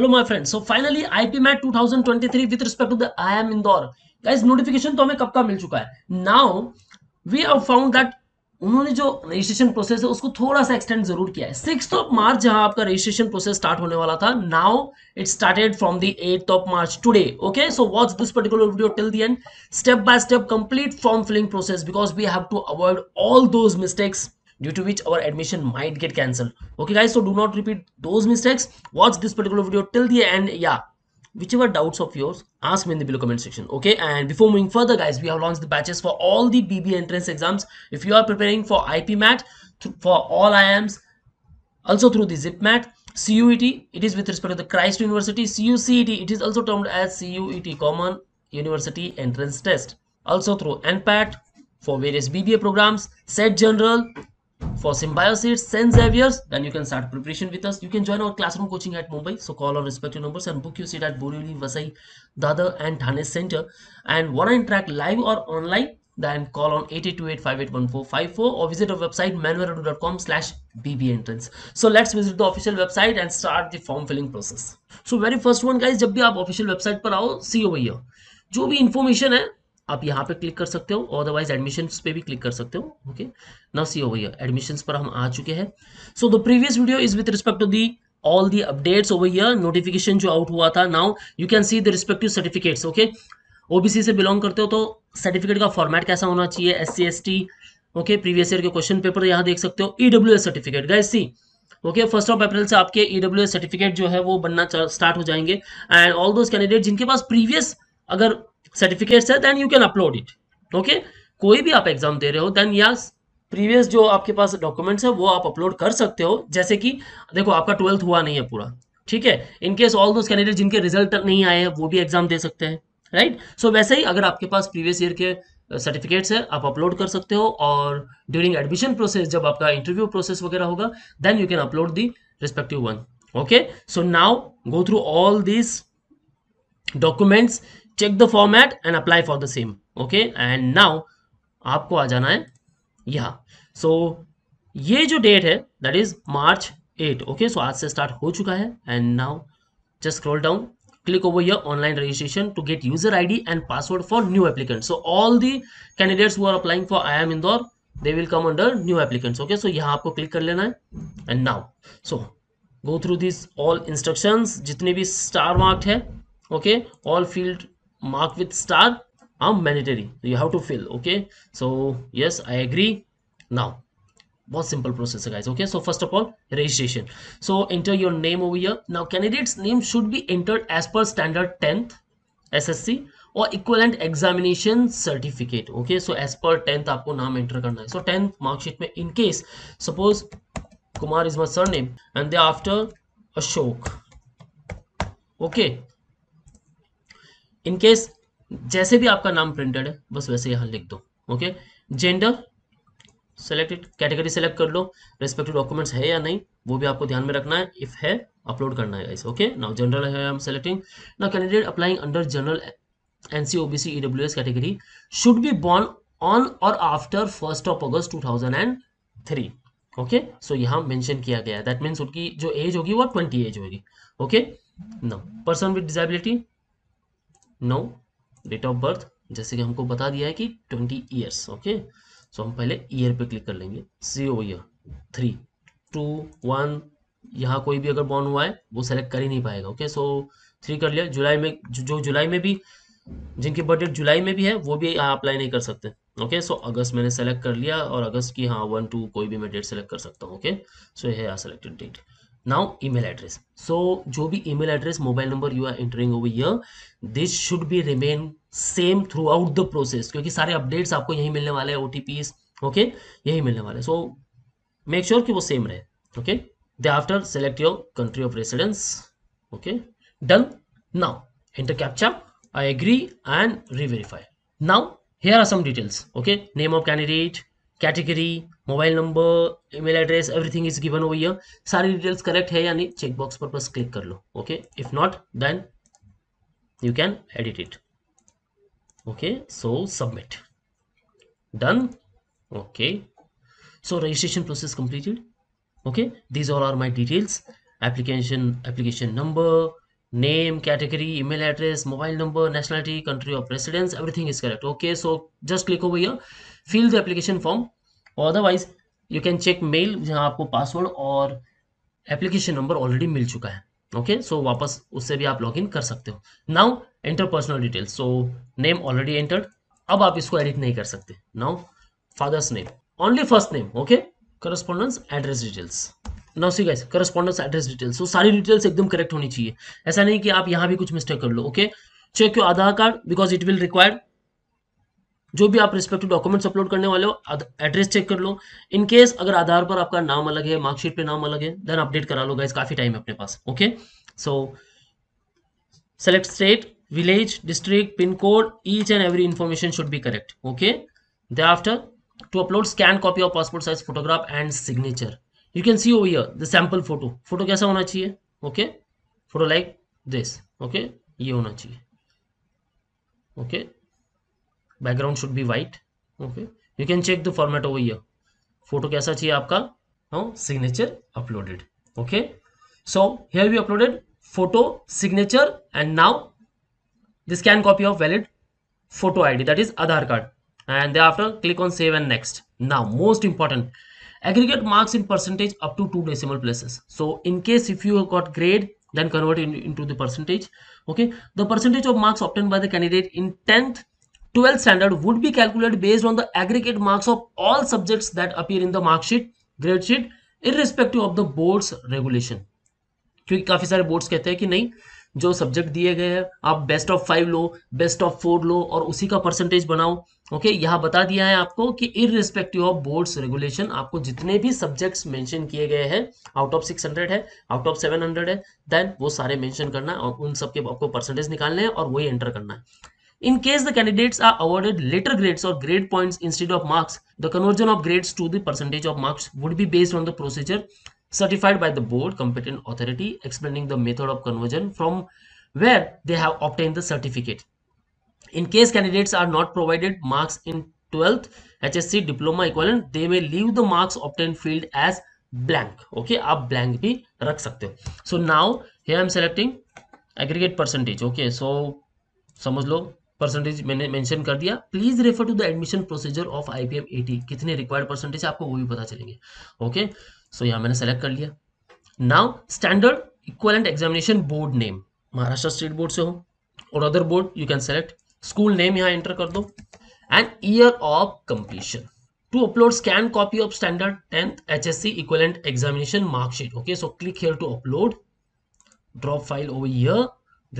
My friends so finally IP ipmat 2023 respect to the I M Indore guys notification तो हमें कब का मिल चुका है now we have found that उन्होंने जो रजिस्ट्रेशन प्रोसेस है उसको थोड़ा सा एक्सटेंड जरूर किया है सिक्स ऑफ मार्च जहां आपका रजिस्ट्रेशन प्रोसेस स्टार्ट होने वाला था now it started from the eight of March today okay so watch this particular video till the end step by step complete form filling process because we have to avoid all those mistakes due to which our admission might get cancelled okay guys so do not repeat those mistakes watch this particular video till the end yeah whichever doubts of yours ask me in the below comment section okay and before moving further guys we have launched the batches for all the bb entrance exams if you are preparing for IPMAT, for all iams also through the ZipMAT, cuet it is with respect to the christ university cucet it is also termed as cuet common university entrance test also through npat for various bba programs set general for symbiosis saint Xavier's, then you can start preparation with us. You can join our classroom coaching at Mumbai. So call our respective numbers and book your seat at Borivali, Vasai, Dada and Thane Center. And want to interact live or online? Then call on 8828581454 or visit our website manvaradu.com bbentrance. So let's visit the official website and start the form filling process. So very first one guys, jab bhi aap official website par aao see over here. जो भी information है आप यहाँ पे click कर सकते हो otherwise admission पे भी क्लिक कर सकते हो okay now see over here admission पर हम आ चुके हैं so the previous video is with respect to the all the updates over here notification जो आउट हुआ था now you can see the respective certificates okay OBC से belong करते हो तो सर्टिफिकेट का फॉर्मेट कैसा होना चाहिए S C S T okay previous year के क्वेश्चन पेपर यहाँ देख सकते हो EW S certificate guys see okay first of April से आपके ईडब्ल्यू e सर्टिफिकेट जो है वो बनना स्टार्ट हो जाएंगे एंड ऑल दोज कैंडिडेट जिनके पास प्रीवियस अगर सर्टिफिकेट्स है then you can upload it okay कोई भी आप एग्जाम दे रहे हो देन या प्रीवियस जो आपके पास डॉक्यूमेंट्स है वो आप अपलोड कर सकते हो जैसे कि देखो आपका ट्वेल्थ हुआ नहीं है पूरा ठीक है इनकेस ऑल दोज कैंडिडेट जिनके रिजल्ट नहीं आए हैं वो भी एग्जाम दे सकते हैं राइट right? सो so, वैसे ही अगर आपके पास प्रीवियस ईयर के सर्टिफिकेट्स है आप अपलोड कर सकते हो और ड्यूरिंग एडमिशन प्रोसेस जब आपका इंटरव्यू प्रोसेस वगैरह होगा then you can upload the respective one okay so now go through all this documents check the format and apply for the same okay and now आपको आ जाना है यहाँ सो so, ये जो डेट है that is March eight okay so आज से स्टार्ट हो चुका है and now just scroll down click over your online registration to get user I D and password for new applicant so all the candidates वो are applying for I M Indore they will come under new applicants okay so यहां आपको click कर लेना है and now so go through this all instruction जितने भी star marked है okay all field marked with star are mandatory you have to fill okay so yes i agree now बहुत simple process guys okay so first of all registration so enter your name over here now candidate's name should be entered as per standard 10th ssc और equivalent examination certificate okay so as per tenth आपको नाम enter करना है so tenth marksheet में in case suppose kumar is my surname and thereafter ashok okay in case जैसे भी आपका नाम प्रिंटेड है बस वैसे यहां लिख दो okay gender selected category select कर लो रेस्पेक्टिव डॉक्यूमेंट्स है या नहीं वो भी आपको ध्यान में रखना है इफ है अपलोड करना है ओके नाउ जनरल है I am selecting now candidate applying under general NC OBC EWS category should be born on or after first of August 2003 okay so यहां मेंशन किया गया दैट मींस उनकी जो as होगी वो 20 एज होगी okay now person with disability no date of birth जैसे कि हमको बता दिया है कि ट्वेंटी ईयर्स ओके सो हम पहले ईयर पे क्लिक कर लेंगे C O year three two one यहाँ कोई भी अगर बॉर्न हुआ है वो सेलेक्ट कर ही नहीं पाएगा ओके सो थ्री कर लिया जुलाई में जो जुलाई में भी जिनकी बर्थडेट जुलाई में भी है वो भी यहाँ अप्लाई नहीं कर सकते ओके सो अगस्त मैंने सेलेक्ट कर लिया और अगस्त की हाँ वन टू कोई भी मैं डेट सेलेक्ट कर सकता हूँ ओके सो ये है selected date now email address so जो भी email address mobile number you are entering over here this should be remain same throughout the process क्योंकि सारे updates आपको यही मिलने वाले हैं OTPs ओके okay? यही मिलने वाले so make sure कि वो same रहे ओके thereafter select your country of residence okay done now enter captcha I agree and re-verify now here are some details okay name of candidate category mobile number email address everything is given over here सारी details correct है या नहीं checkbox पर बस click कर लो okay if not then you can edit it okay so submit done okay so registration process completed okay these all are my details application application number name category email address mobile number nationality country of residence everything is correct okay so just click over here fill the application form otherwise you can check mail जहाँ आपको password और application number already मिल चुका है okay so वापस उससे भी आप login कर सकते हो now enter personal details so name already entered अब आप इसको edit नहीं कर सकते now father's name only first name okay correspondence address details now see guys correspondence address details तो सारी डिटेल्स एकदम करेक्ट होनी चाहिए ऐसा नहीं कि आप यहाँ भी कुछ मिस्टेक कर लो okay check your Aadhaar card because it will required जो भी आप रिस्पेक्टिव डॉक्यूमेंट्स अपलोड करने वाले हो एड्रेस चेक कर लो इन केस अगर आधार पर आपका नाम अलग है मार्कशीट पे नाम अलग है देन अपडेट करा लो गाइस काफी टाइम है अपने पास okay so select state village district pin code each and every information should be correct okay thereafter to upload scan copy of passport size photograph and signature you can see over here the sample photo photo कैसा होना चाहिए okay photo like this okay ये होना चाहिए okay background should be white okay you can check the format over here photo कैसा चाहिए आपका signature uploaded okay so here be uploaded photo signature and now this can copy of valid photo I D that is Aadhaar card and after click on save and next now most important aggregate marks in percentage up to two decimal places so in case if you got grade then convert in, into the percentage okay the percentage of marks obtained by the candidate in 10th 12th standard would be calculated based on the aggregate marks of all subjects that appear in the mark sheet grade sheet irrespective of the board's regulation क्योंकि काफी सारे boards कहते हैं कि नहीं जो subject दिए गए हैं आप बेस्ट ऑफ फाइव लो बेस्ट ऑफ फोर लो और उसी का परसेंटेज बनाओ ओके यहाँ बता दिया है आपको कि इरिस्पेक्टिव ऑफ बोर्ड्स रेगुलेशन आपको जितने भी सब्जेक्ट्स मेंशन किए गए हैं आउट ऑफ 600 है आउट ऑफ 700 है देन वो सारे मेंशन करना है और उन सबके आपको परसेंटेज निकालने हैं और वही एंटर करना है In case the candidates are awarded later grades or grade points instead of marks, the conversion of grades to the percentage of marks would be based on the procedure certified by the board competent authority explaining the method of conversion from where they have obtained the certificate. In case candidates are not provided marks in 12th HSC diploma equivalent, they may leave the marks obtained field as blank. Okay, aap blank bhi rakh sakte ho So now here I am selecting aggregate percentage. Okay, so samajh lo percentage मैंने mention कर दिया please refer to the admission procedure of IPM 80 कितने required percentage आपको वो भी पता चलेंगे okay okay? सो यहां मैंने सेलेक्ट कर लिया now standard equal examination board name Maharashtra state board से हो और other board you can select school name यहां एंटर कर दो and year of completion to upload scan copy of standard tenth H S C equal examination marksheet okay so click here to upload drop file over here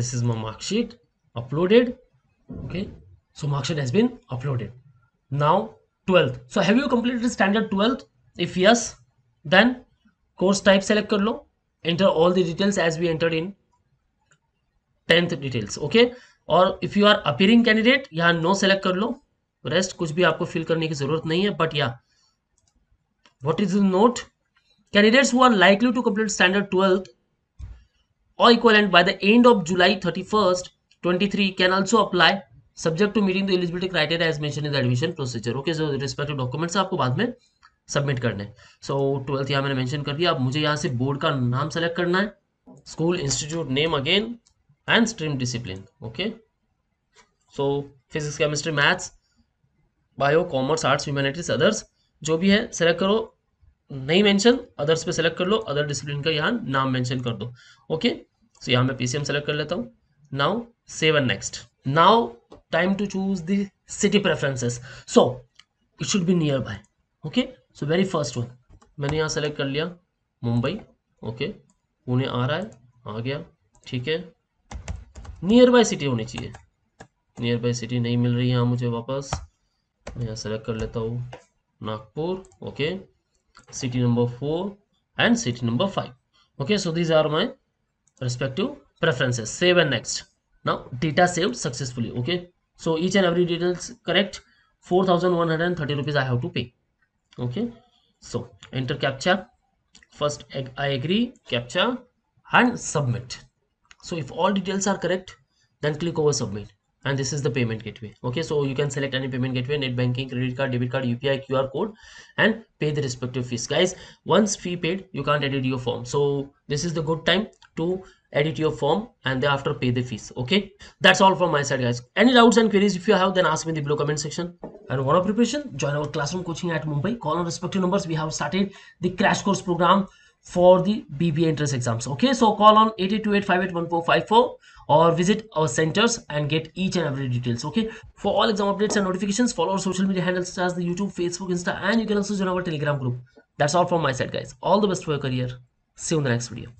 this is my marksheet uploaded okay so marksheet has been uploaded now twelfth so have you completed standard twelfth if yes then course type select कर लो enter all the details as we entered in tenth details okay और if you are appearing candidate यहाँ no select कर लो rest कुछ भी आपको fill करने की जरूरत नहीं है बट या what is the note candidates who are likely to complete standard 12th or equivalent by the end of july 31st 23 can also apply subject to meeting the eligibility criteria as mentioned in the admission procedure okay so respective documents aapko baad mein submit करने so twelfth यहाँ मैंने mention कर दिया अब मुझे यहाँ से board का नाम सेलेक्ट करना है school institute name again and stream discipline okay so physics chemistry maths bio commerce arts humanities others जो भी है सेलेक्ट करो नहीं मेंशन अदर्स पे सेलेक्ट कर लो अदर डिसिप्लिन का यहाँ नाम मेंशन कर दो ओके सो यहाँ मैं पीसीएम सेलेक्ट कर लेता हूँ now save and next now time to choose the city preferences so it should be nearby okay so very first one मैंने यहाँ सेलेक्ट कर लिया मुंबई ओके पुणे आ रहा है आ गया ठीक है नियर बाई सिटी होनी चाहिए नियर बाई सिटी नहीं मिल रही है मुझे वापस मैं यहाँ सेलेक्ट कर लेता हूँ Nagpur okay city number four and city number five okay so these are my save now data save successfully okay so each and every details correct four thousand one hundred and thirty rupees I have to pay okay so enter captcha first i agree captcha and submit so if all details are correct then click over submit and this is the payment gateway okay so you can select any payment gateway net banking credit card debit card upi qr code and pay the respective fees guys once fee paid you can't edit your form so this is the good time to edit your form and thereafter pay the fees okay that's all from my side guys any doubts and queries if you have then ask me in the below comment section and one of preparation join our classroom coaching at mumbai call on respective numbers we have started the crash course program for the bba entrance exams okay so call on 8828581454 or visit our centers and get each and every details okay for all exam updates and notifications follow our social media handles such as the youtube facebook insta and you can also join our telegram group that's all from my side guys all the best for your career see you in the next video